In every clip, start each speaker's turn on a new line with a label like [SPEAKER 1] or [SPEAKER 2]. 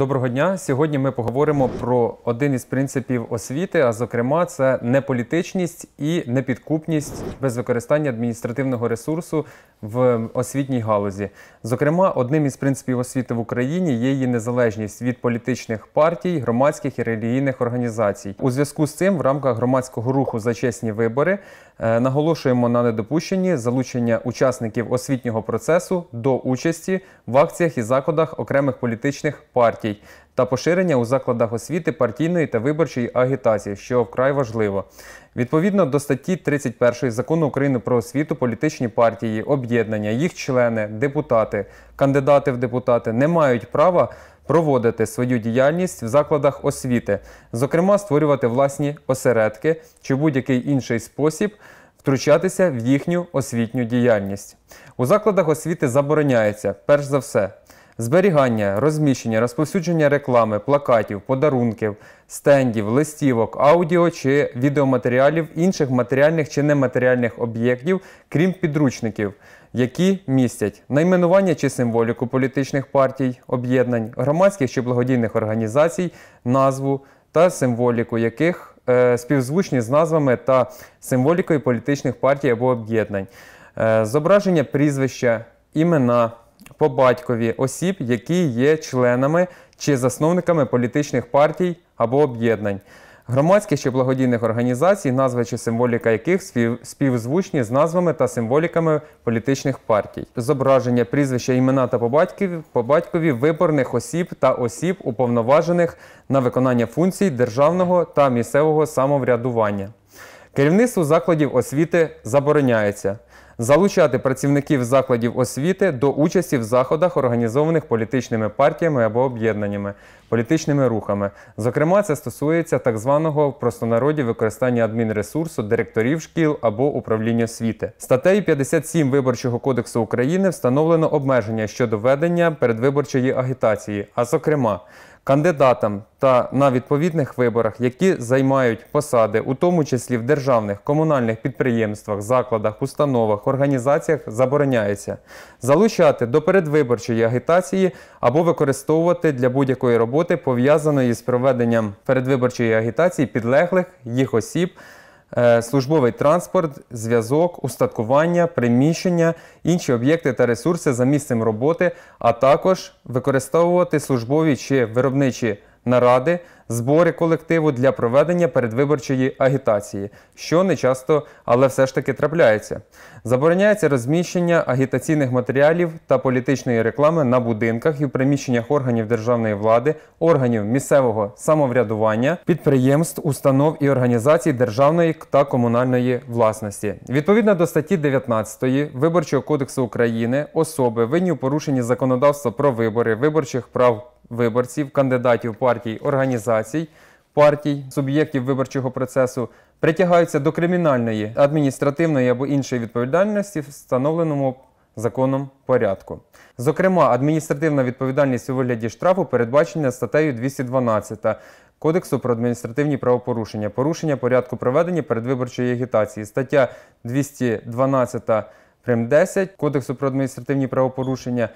[SPEAKER 1] Доброго дня. Сьогодні ми поговоримо про один із принципів освіти, а зокрема, це неполітичність і непідкупність без використання адміністративного ресурсу в освітній галузі. Зокрема, одним із принципів освіти в Україні є її незалежність від політичних партій, громадських і релігійних організацій. У зв'язку з цим в рамках громадського руху за чесні вибори е, наголошуємо на недопущенні залучення учасників освітнього процесу до участі в акціях і заходах окремих політичних партій партій та поширення у закладах освіти партійної та виборчої агітації, що вкрай важливо. Відповідно до статті 31 закону України про освіту, політичні партії, об'єднання, їх члени, депутати, кандидати в депутати не мають права. Проводити свою діяльність в закладах освіти, зокрема, створювати власні осередки чи будь-який інший спосіб втручатися в їхню освітню діяльність. У закладах освіти забороняється перш за все Зберігання, розміщення, розповсюдження реклами, плакатів, подарунків, стендів, листівок, аудіо чи відеоматеріалів, інших матеріальних чи нематеріальних об'єктів, крім підручників, які містять найменування чи символіку політичних партій, об'єднань, громадських чи благодійних організацій, назву та символіку яких е, співзвучні з назвами та символікою політичних партій або об'єднань, е, зображення прізвища, імена по батькові осіб, які є членами чи засновниками політичних партій або об'єднань, громадських чи благодійних організацій, назви чи символіка яких співзвучні з назвами та символіками політичних партій, зображення прізвища імена та по батькові виборних осіб та осіб, уповноважених на виконання функцій державного та місцевого самоврядування. Керівництво закладів освіти забороняється залучати працівників закладів освіти до участі в заходах, організованих політичними партіями або об'єднаннями, політичними рухами. Зокрема, це стосується так званого в простонароді використання адмінресурсу директорів шкіл або управління освіти. Статтею 57 Виборчого кодексу України встановлено обмеження щодо ведення передвиборчої агітації, а зокрема кандидатам та на відповідних виборах, які займають посади, у тому числі в державних, комунальних підприємствах, закладах, установах, організаціях, забороняється залучати до передвиборчої агітації або використовувати для будь-якої роботи пов'язаної з проведенням передвиборчої агітації підлеглих їх осіб. Е, службовий транспорт, зв'язок, устаткування, приміщення, інші об'єкти та ресурси за місцем роботи, а також використовувати службові чи виробничі наради збори колективу для проведення передвиборчої агітації, що не часто, але все ж таки трапляється. Забороняється розміщення агітаційних матеріалів та політичної реклами на будинках і в приміщеннях органів державної влади, органів місцевого самоврядування, підприємств, установ і організацій державної та комунальної власності. Відповідно до статті 19 Виборчого кодексу України особи винні у порушенні законодавства про вибори, виборчих прав виборців, кандидатів партій, організацій, партій, суб'єктів виборчого процесу притягаються до кримінальної, адміністративної або іншої відповідальності, встановленому законом порядку. Зокрема, адміністративна відповідальність у вигляді штрафу передбачена статтею 212 Кодексу про адміністративні правопорушення, порушення порядку проведення передвиборчої агітації, стаття 212 прим 10 Кодексу про адміністративні правопорушення.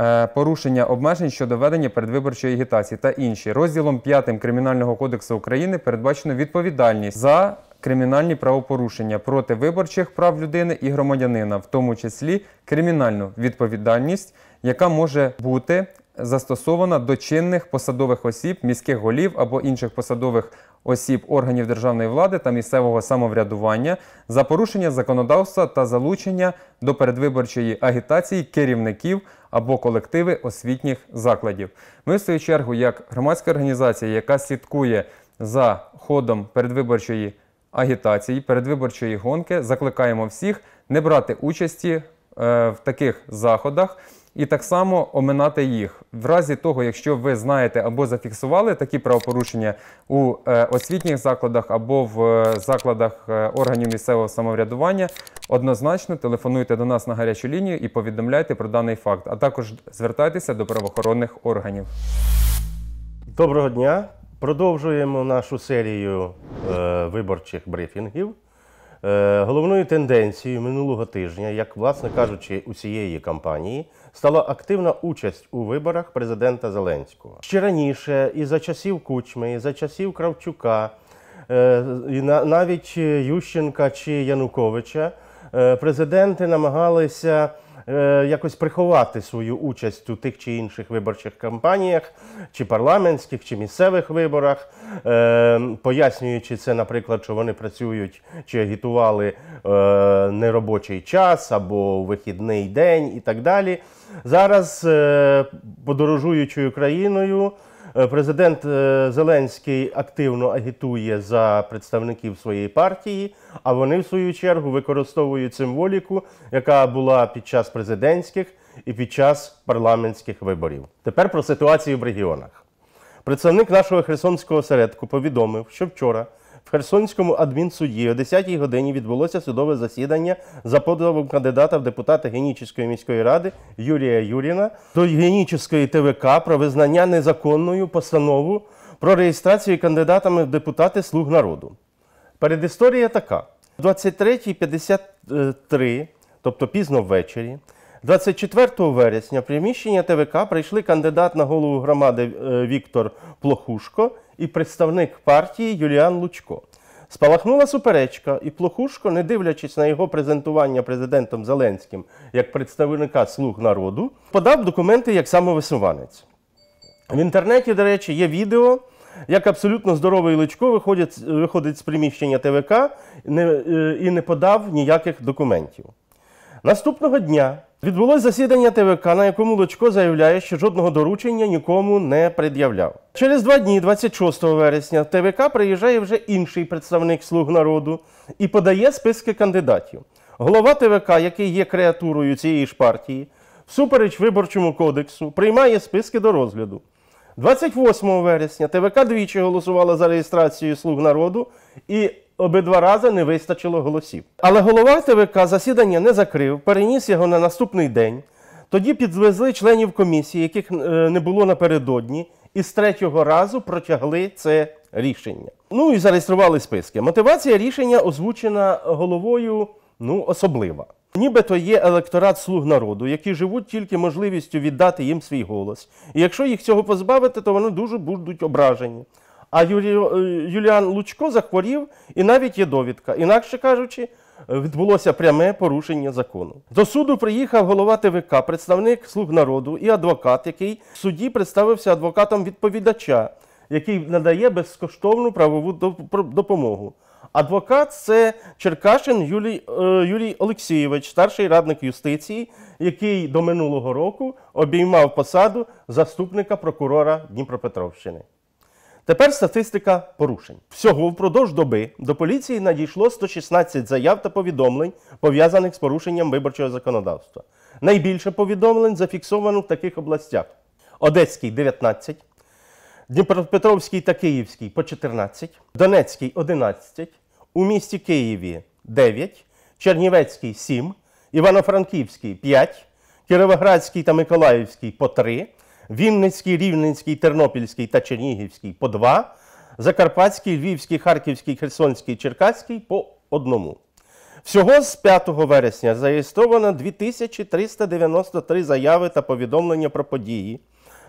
[SPEAKER 1] Е, порушення обмежень щодо ведення передвиборчої агітації та інші. Розділом 5 Кримінального кодексу України передбачено відповідальність за кримінальні правопорушення проти виборчих прав людини і громадянина, в тому числі кримінальну відповідальність, яка може бути. Застосована до чинних посадових осіб, міських голів або інших посадових осіб органів державної влади та місцевого самоврядування за порушення законодавства та залучення до передвиборчої агітації керівників або колективи освітніх закладів. Ми, в свою чергу, як громадська організація, яка слідкує за ходом передвиборчої агітації, передвиборчої гонки, закликаємо всіх не брати участі е, в таких заходах і так само оминати їх. В разі того, якщо ви знаєте або зафіксували такі правопорушення у е, освітніх закладах або в е, закладах е, органів місцевого самоврядування, однозначно телефонуйте до нас на гарячу лінію і повідомляйте про даний факт, а також звертайтеся до правоохоронних органів.
[SPEAKER 2] Доброго дня. Продовжуємо нашу серію е, виборчих брифінгів. Е, головною тенденцією минулого тижня, як, власне кажучи, усієї кампанії, стала активна участь у виборах президента Зеленського. Ще раніше, і за часів Кучми, і за часів Кравчука, е, і навіть Ющенка чи Януковича, е, президенти намагалися. Е, якось приховати свою участь у тих чи інших виборчих кампаніях, чи парламентських, чи місцевих виборах, е, пояснюючи це, наприклад, що вони працюють чи агітували е, неробочий час або вихідний день і так далі. Зараз подорожуючою країною. Е, президент е, Зеленський активно агітує за представників своєї партії, а вони в свою чергу використовують символіку, яка була під час президентських і під час парламентських виборів. Тепер про ситуацію в регіонах. Представник нашого Херсонського середку повідомив, що вчора. Херсонському адмінсуді о 10-й годині відбулося судове засідання за подавом кандидата в депутати Генічівської міської ради Юрія Юріна до генічеської ТВК про визнання незаконною постанову про реєстрацію кандидатами в депутати Слуг народу. Передісторія така: 23.53, тобто пізно ввечері. 24 вересня в приміщення ТВК прийшли кандидат на голову громади е, Віктор Плохушко і представник партії Юліан Лучко. Спалахнула суперечка, і Плохушко, не дивлячись на його презентування президентом Зеленським як представника слуг народу, подав документи як самовисуванець. В інтернеті, до речі, є відео, як абсолютно здоровий лучко виходить, виходить з приміщення ТВК е, і не подав ніяких документів. Наступного дня Відбулось засідання ТВК, на якому Лучко заявляє, що жодного доручення нікому не пред'являв. Через два дні, 26 вересня, в ТВК приїжджає вже інший представник слуг народу і подає списки кандидатів. Голова ТВК, який є креатурою цієї ж партії, всупереч виборчому кодексу, приймає списки до розгляду. 28 вересня ТВК двічі голосувала за реєстрацію слуг народу і Обидва рази не вистачило голосів. Але голова ТВК засідання не закрив, переніс його на наступний день. Тоді підвезли членів комісії, яких е, не було напередодні, і з третього разу протягли це рішення. Ну і зареєстрували списки. Мотивація рішення озвучена головою ну, особлива. Нібито є електорат слуг народу, які живуть тільки можливістю віддати їм свій голос. І якщо їх цього позбавити, то вони дуже будуть ображені. А Юлі... Е, Юліан Лучко захворів, і навіть є довідка. Інакше кажучи, відбулося пряме порушення закону. До суду приїхав голова ТВК, представник слуг народу і адвокат, який в суді представився адвокатом відповідача, який надає безкоштовну правову допомогу. Адвокат це Черкашин Юлій е, Юрій Олексійович, старший радник юстиції, який до минулого року обіймав посаду заступника прокурора Дніпропетровщини. Тепер статистика порушень. Всього впродовж доби до поліції надійшло 116 заяв та повідомлень, пов'язаних з порушенням виборчого законодавства. Найбільше повідомлень зафіксовано в таких областях: Одеський 19, Дніпропетровський та Київський по 14, Донецький 11, у місті Києві 9, Чернівецький 7, Івано-Франківський 5, Кіровоградський та Миколаївський по 3. Вінницький, Рівненський, Тернопільський та Чернігівський по два, Закарпатський, Львівський, Харківський, Херсонський, Черкаський по одному. Всього з 5 вересня зареєстровано 2393 заяви та повідомлення про події.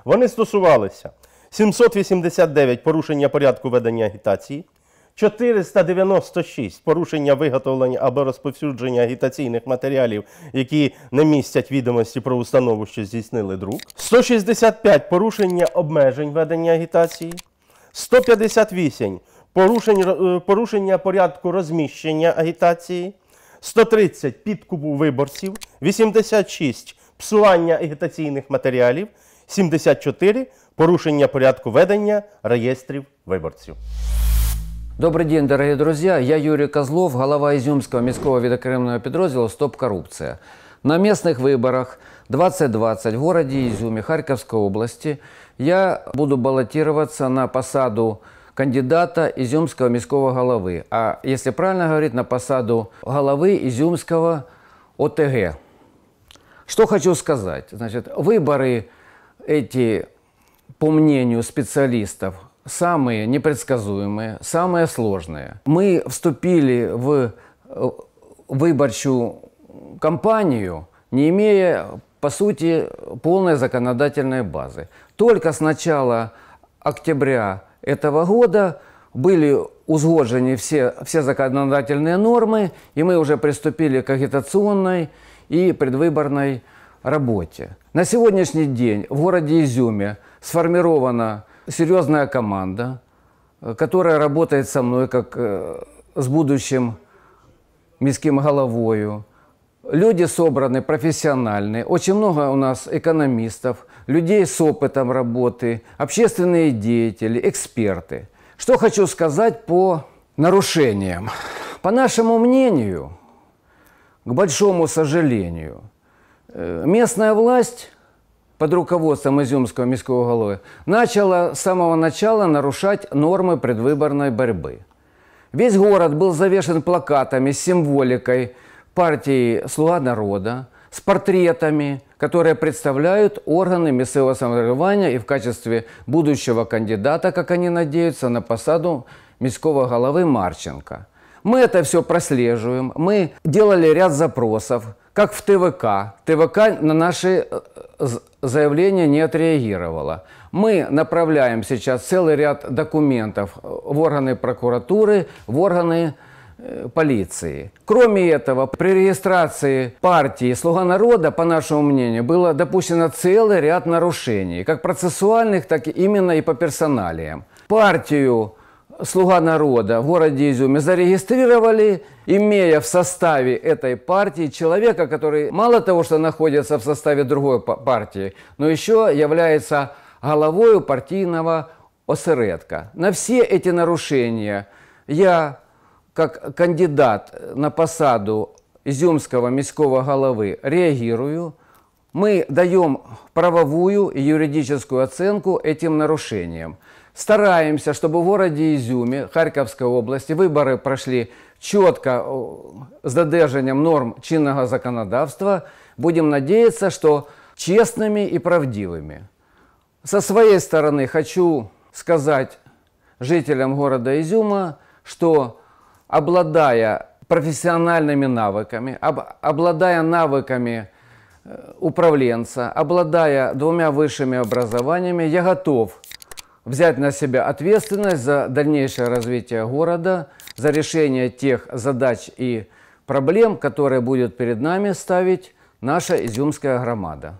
[SPEAKER 2] Вони стосувалися 789 порушення порядку ведення агітації. 496 порушення виготовлення або розповсюдження агітаційних матеріалів, які не містять відомості про установу, що здійснили друк, 165 порушення обмежень ведення агітації, 158 порушень, е, порушення порядку розміщення агітації, 130 підкупу виборців, 86 псування агітаційних матеріалів, 74 порушення порядку ведення реєстрів виборців. Добрый день, дорогие друзья. Я Юрий
[SPEAKER 3] Козлов, глава Изюмского міського відокремленого підрозділу «Стоп коррупция». На местных выборах 2020 в городе Изюме Харьковской области я буду баллотироваться на посаду кандидата Изюмского міського головы, а если правильно говорить, на посаду головы Изюмского ОТГ. Что хочу сказать. Значит, выборы эти, по мнению специалистов, самые непредсказуемые, самые сложные. Мы вступили в э, выборчую кампанию, не имея, по сути, полной законодательной базы. Только с начала октября этого года были узгоджены все, все законодательные нормы, и мы уже приступили к агитационной и предвыборной работе. На сегодняшний день в городе Изюме сформировано серьезная команда, э, которая работает со мной как э, с будущим міським головою. Люди собраны профессиональные, очень много у нас экономистов, людей с опытом работы, общественные деятели, эксперты. Что хочу сказать по нарушениям. По нашему мнению, к большому сожалению, э, местная власть под руководством Изюмского міського головы начала с самого начала нарушать нормы предвыборной борьбы. Весь город был завешен плакатами с символикой партии «Слуга народа», с портретами, которые представляют органы местного самоврядування и в качестве будущего кандидата, как они надеются, на посаду міського головы Марченко. Мы это все прослеживаем, мы делали ряд запросов – как в ТВК. ТВК на наши э, заявления не отреагировала. Мы направляем сейчас целый ряд документов э, в органы прокуратуры, в органы э, полиции. Кроме этого, при регистрации партии «Слуга народа», по нашему мнению, было допущено целый ряд нарушений, как процессуальных, так и именно и по персоналиям. Партию «Слуга народа» в городе Изюме зарегистрировали, имея в составе этой партии человека, который мало того, что находится в составе другой партии, но еще является головой партийного осередка. На все эти нарушения я, как кандидат на посаду Изюмского міського головы реагирую, мы даем правовую и юридическую оценку этим нарушениям. Стараемся, чтобы в городе Изюме Харьковской области выборы прошли четко э, с додержанием норм чинного законодавства. Будем надеяться, что честными и правдивыми. Со своей стороны хочу сказать жителям города Изюма, что обладая профессиональными навыками, об, обладая навыками э, управленца, обладая двумя высшими образованиями, я готов взять на себя ответственность за дальнейшее развитие города, за решение тех задач и проблем, которые будет перед нами ставить наша изюмская громада.